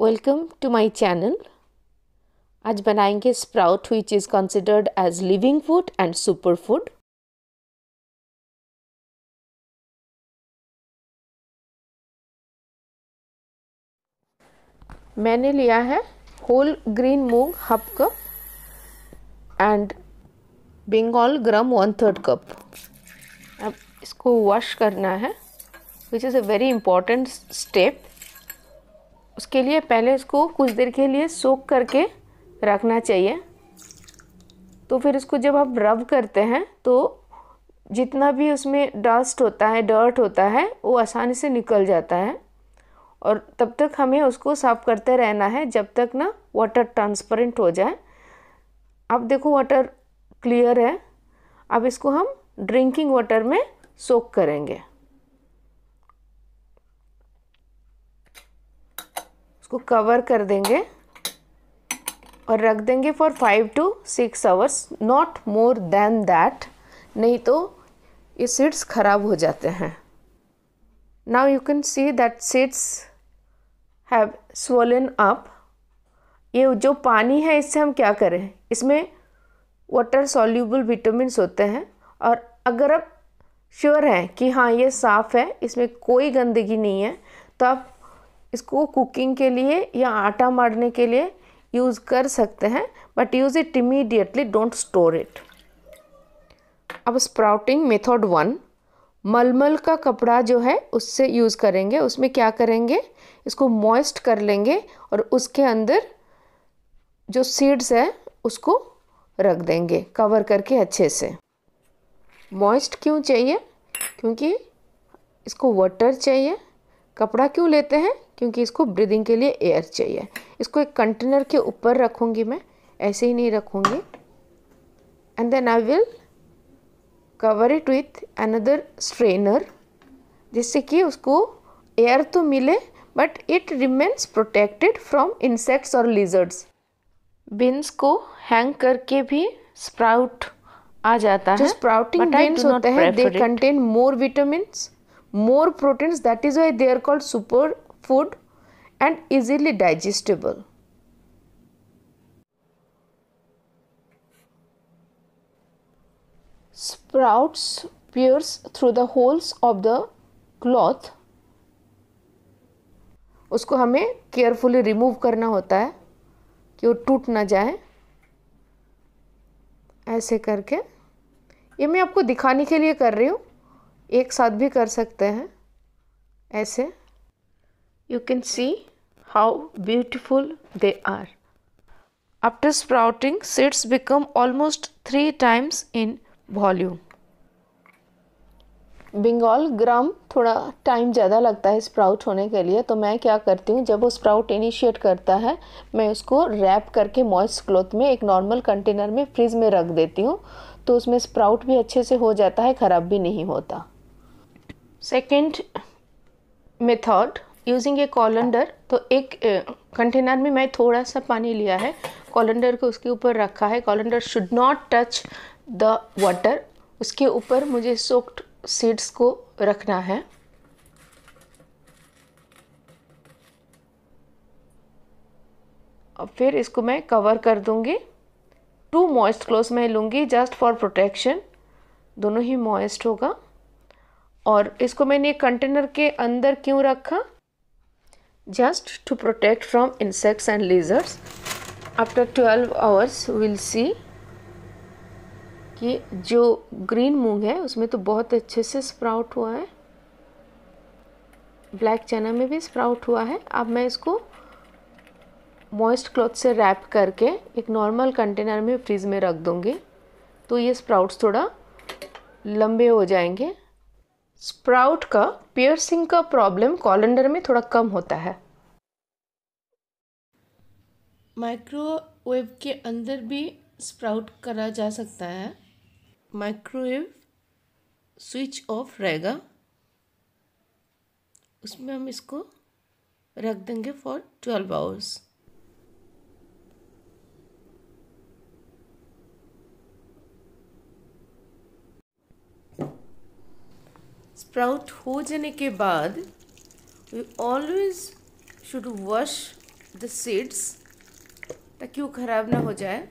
Welcome to my channel आज बनाएंगे sprout which is considered as living food and super food मैंने लिया है होल ग्रीन मूंग half cup and Bengal gram one third cup अब इसको वॉश करना है which is a very important step उसके लिए पहले इसको कुछ देर के लिए सोख करके रखना चाहिए तो फिर इसको जब आप रब करते हैं तो जितना भी उसमें डस्ट होता है डर्ट होता है वो आसानी से निकल जाता है और तब तक हमें उसको साफ करते रहना है जब तक ना वाटर ट्रांसपेरेंट हो जाए अब देखो वाटर क्लियर है अब इसको हम ड्रिंकिंग वाटर में सोख करेंगे उसको कवर कर देंगे और रख देंगे for five to six hours not more than that नहीं तो ये सीड्स खराब हो जाते हैं now you can see that seeds have swollen up ये जो पानी है इससे हम क्या करें इसमें वाटर सॉल्यूबल विटामिन्स होते हैं और अगर आप श्योर हैं कि हाँ ये साफ़ है इसमें कोई गंदगी नहीं है तो आप इसको कुकिंग के लिए या आटा मारने के लिए यूज़ कर सकते हैं but use it immediately don't store it अब स्प्राउटिंग मेथड वन मलमल का कपड़ा जो है उससे यूज़ करेंगे उसमें क्या करेंगे इसको मॉइस्ट कर लेंगे और उसके अंदर जो सीड्स है उसको रख देंगे कवर करके अच्छे से मॉइस्ट क्यों चाहिए क्योंकि इसको वाटर चाहिए कपड़ा क्यों लेते हैं क्योंकि इसको ब्रीदिंग के लिए एयर चाहिए इसको एक कंटेनर के ऊपर रखूँगी मैं ऐसे ही नहीं रखूँगी and then I will cover it with another strainer जिससे कि उसको एयर तो मिले but it remains protected from insects और लिजर्ड्स बीन्स को हैंग करके भी स्प्राउट आ जाता है स्प्राउटिंग बीन्स होते हैं they contain more vitamin more proteins that is why they are called super food and easily digestible. Sprouts pierce through the holes of the cloth. उसको हमें carefully remove करना होता है कि वो टूट ना जाए ऐसे करके ये मैं आपको दिखाने के लिए कर रही हूँ एक साथ भी कर सकते हैं ऐसे you can see how beautiful they are. After sprouting, seeds become almost 3 times in volume. Bengal ग्राम थोड़ा टाइम ज़्यादा लगता है स्प्राउट होने के लिए तो मैं क्या करती हूँ जब वो स्प्राउट इनिशिएट करता है मैं उसको रैप करके मॉइस्ट क्लोथ में एक नॉर्मल कंटेनर में फ्रिज में रख देती हूँ तो उसमें स्प्राउट भी अच्छे से हो जाता है ख़राब भी नहीं होता second method using a colander तो एक कंटेनर में मैं थोड़ा सा पानी लिया है कॉलेंडर को उसके ऊपर रखा है colander should not touch the water उसके ऊपर मुझे सोक्ड सीड्स को रखना है और फिर इसको मैं कवर कर दूंगी टू मॉइस्ट क्लोथ मैं लूँगी जस्ट फॉर प्रोटेक्शन दोनों ही मॉइस्ट होगा और इसको मैंने कंटेनर के अंदर क्यों रखा just to protect from insects and lizards after 12 hours we'll see कि जो ग्रीन मूंग है उसमें तो बहुत अच्छे से स्प्राउट हुआ है ब्लैक चना में भी स्प्राउट हुआ है अब मैं इसको मॉइस्ट क्लॉथ से रैप करके एक नॉर्मल कंटेनर में फ्रिज में रख दूँगी तो ये स्प्राउट्स थोड़ा लंबे हो जाएंगे स्प्राउट का पियर्सिंग का प्रॉब्लम कॉलेंडर में थोड़ा कम होता है माइक्रोवेव के अंदर भी स्प्राउट करा जा सकता है माइक्रोवेव स्विच ऑफ रहेगा उसमें हम इसको रख देंगे फॉर ट्वेल्व आवर्स स्प्राउट हो जाने के बाद we always should wash the seeds ताकि वो ख़राब ना हो जाए